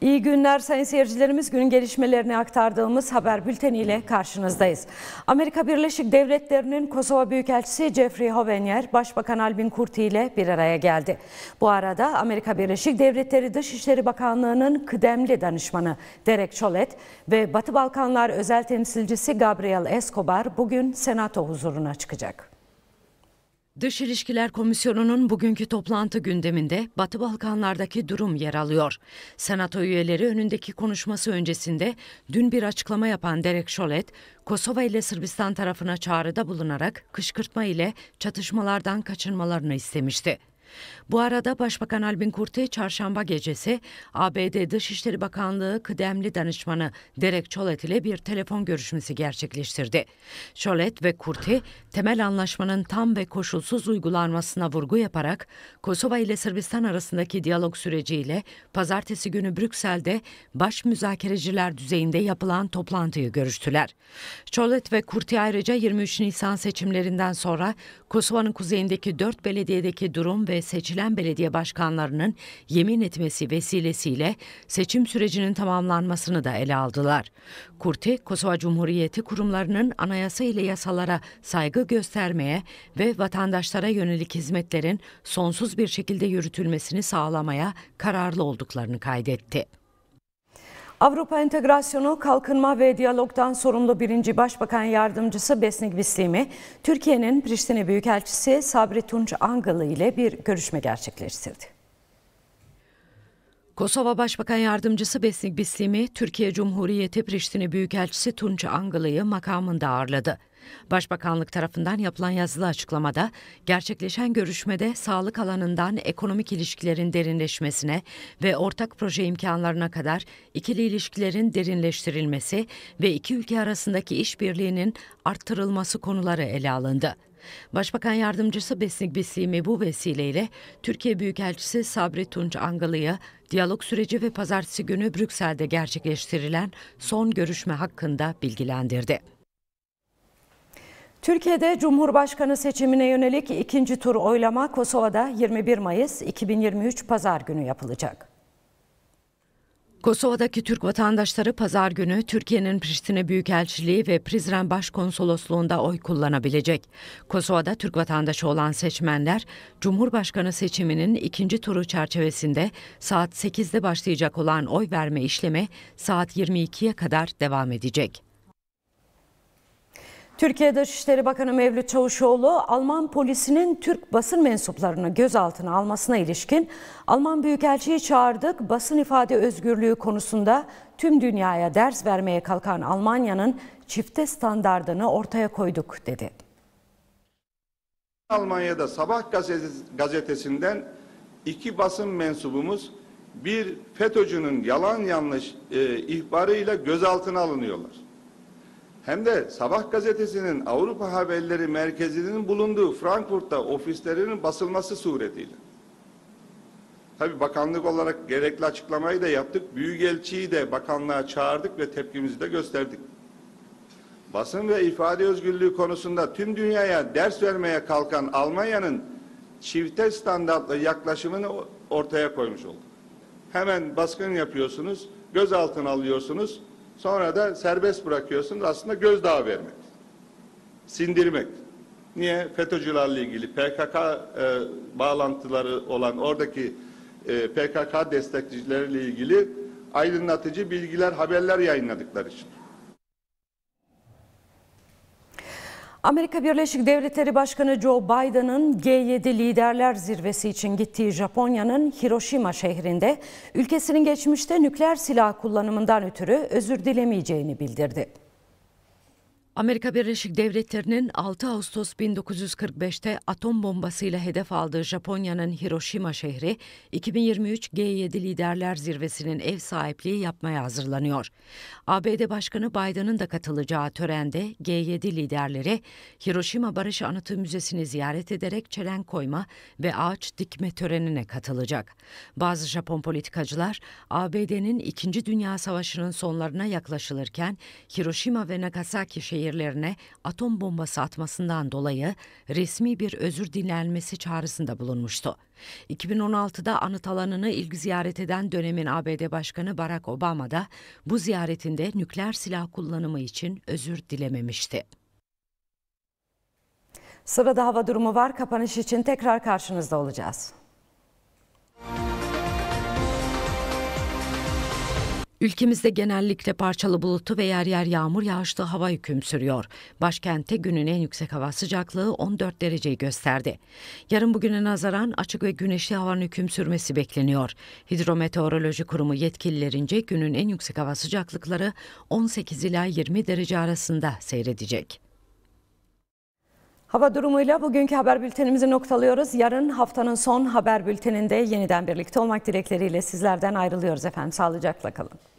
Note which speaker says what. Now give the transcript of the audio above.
Speaker 1: İyi günler sayın seyircilerimiz. Günün gelişmelerini aktardığımız haber bülteniyle karşınızdayız. Amerika Birleşik Devletleri'nin Kosova Büyükelçisi Jeffrey Hovenier, Başbakan Albin Kurti ile bir araya geldi. Bu arada Amerika Birleşik Devletleri Dışişleri Bakanlığı'nın kıdemli danışmanı Derek Çolet ve Batı Balkanlar Özel Temsilcisi Gabriel Escobar bugün Senato huzuruna çıkacak. Dış İlişkiler Komisyonu'nun bugünkü toplantı gündeminde Batı Balkanlardaki durum yer alıyor. Senato üyeleri önündeki konuşması öncesinde dün bir açıklama yapan Derek Şolet, Kosova ile Sırbistan tarafına çağrıda bulunarak kışkırtma ile çatışmalardan kaçınmalarını istemişti. Bu arada Başbakan Albin Kurti çarşamba gecesi ABD Dışişleri Bakanlığı kıdemli danışmanı Derek Chollet ile bir telefon görüşmesi gerçekleştirdi. Chollet ve Kurti temel anlaşmanın tam ve koşulsuz uygulanmasına vurgu yaparak Kosova ile Sırbistan arasındaki diyalog süreciyle pazartesi günü Brüksel'de baş müzakereciler düzeyinde yapılan toplantıyı görüştüler. Chollet ve Kurti ayrıca 23 Nisan seçimlerinden sonra Kosova'nın kuzeyindeki dört belediyedeki durum ve seçilen belediye başkanlarının yemin etmesi vesilesiyle seçim sürecinin tamamlanmasını da ele aldılar. Kurti, Kosova Cumhuriyeti kurumlarının anayasa ile yasalara saygı göstermeye ve vatandaşlara yönelik hizmetlerin sonsuz bir şekilde yürütülmesini sağlamaya kararlı olduklarını kaydetti. Avrupa Entegrasyonu Kalkınma ve Diyalog'dan sorumlu 1. Başbakan Yardımcısı Besnik Bislimi, Türkiye'nin Priştine Büyükelçisi Sabri Tunç Angalı ile bir görüşme gerçekleştirdi. Kosova Başbakan Yardımcısı Besnik Bislimi, Türkiye Cumhuriyeti Priştine Büyükelçisi Tunç Angılı'yı makamında ağırladı. Başbakanlık tarafından yapılan yazılı açıklamada gerçekleşen görüşmede sağlık alanından ekonomik ilişkilerin derinleşmesine ve ortak proje imkanlarına kadar ikili ilişkilerin derinleştirilmesi ve iki ülke arasındaki işbirliğinin arttırılması konuları ele alındı. Başbakan Yardımcısı Besnik Bisimi bu vesileyle Türkiye Büyükelçisi Sabri Tunç Angalı'ya diyalog süreci ve pazartesi günü Brüksel'de gerçekleştirilen son görüşme hakkında bilgilendirdi. Türkiye'de Cumhurbaşkanı seçimine yönelik ikinci tur oylama Kosova'da 21 Mayıs 2023 Pazar günü yapılacak. Kosova'daki Türk vatandaşları pazar günü Türkiye'nin Priştine Büyükelçiliği ve Prizren Başkonsolosluğunda oy kullanabilecek. Kosova'da Türk vatandaşı olan seçmenler, Cumhurbaşkanı seçiminin ikinci turu çerçevesinde saat 8'de başlayacak olan oy verme işlemi saat 22'ye kadar devam edecek. Türkiye Dışişleri Bakanı Mevlüt Çavuşoğlu, Alman polisinin Türk basın mensuplarını gözaltına almasına ilişkin Alman Büyükelçiyi çağırdık, basın ifade özgürlüğü konusunda tüm dünyaya ders vermeye kalkan Almanya'nın çifte standardını ortaya koyduk dedi.
Speaker 2: Almanya'da Sabah gazetesinden iki basın mensubumuz bir FETÖ'cünün yalan yanlış e, ihbarıyla gözaltına alınıyorlar hem de Sabah gazetesinin Avrupa Haberleri Merkezi'nin bulunduğu Frankfurt'ta ofislerinin basılması suretiyle. Tabi bakanlık olarak gerekli açıklamayı da yaptık. Büyükelçiyi de bakanlığa çağırdık ve tepkimizi de gösterdik. Basın ve ifade özgürlüğü konusunda tüm dünyaya ders vermeye kalkan Almanya'nın çifte standartlı yaklaşımını ortaya koymuş olduk. Hemen baskın yapıyorsunuz, gözaltına alıyorsunuz, Sonra da serbest bırakıyorsun, Aslında gözdağı vermek. Sindirmek. Niye? FETÖ'cülerle ilgili PKK e, bağlantıları olan oradaki e, PKK destekleyicileriyle ilgili aydınlatıcı bilgiler, haberler yayınladıkları için.
Speaker 1: Amerika Birleşik Devletleri Başkanı Joe Biden'ın G7 Liderler Zirvesi için gittiği Japonya'nın Hiroşima şehrinde ülkesinin geçmişte nükleer silah kullanımından ötürü özür dilemeyeceğini bildirdi. Amerika Birleşik Devletleri'nin 6 Ağustos 1945'te atom bombasıyla hedef aldığı Japonya'nın Hiroşima şehri 2023 G7 Liderler Zirvesi'nin ev sahipliği yapmaya hazırlanıyor. ABD Başkanı Biden'ın da katılacağı törende G7 liderleri Hiroşima Barış Anıtı Müzesi'ni ziyaret ederek çelen koyma ve ağaç dikme törenine katılacak. Bazı Japon politikacılar ABD'nin 2. Dünya Savaşı'nın sonlarına yaklaşılırken Hiroşima ve Nagasaki şehirlerinin şehirlerine atom bombası atmasından dolayı resmi bir özür dilenmesi çağrısında bulunmuştu. 2016'da anıt alanını ilk ziyaret eden dönemin ABD Başkanı Barack Obama da bu ziyaretinde nükleer silah kullanımı için özür dilememişti. Sırada hava durumu var. Kapanış için tekrar karşınızda olacağız. Ülkemizde genellikle parçalı bulutlu ve yer yer yağmur yağışlı hava hüküm sürüyor. Başkente günün en yüksek hava sıcaklığı 14 dereceyi gösterdi. Yarın bugüne nazaran açık ve güneşli havanın hüküm sürmesi bekleniyor. Hidrometeoroloji Kurumu yetkililerince günün en yüksek hava sıcaklıkları 18 ila 20 derece arasında seyredecek. Hava durumuyla bugünkü haber bültenimizi noktalıyoruz. Yarın haftanın son haber bülteninde yeniden birlikte olmak dilekleriyle sizlerden ayrılıyoruz efendim. Sağlıcakla kalın.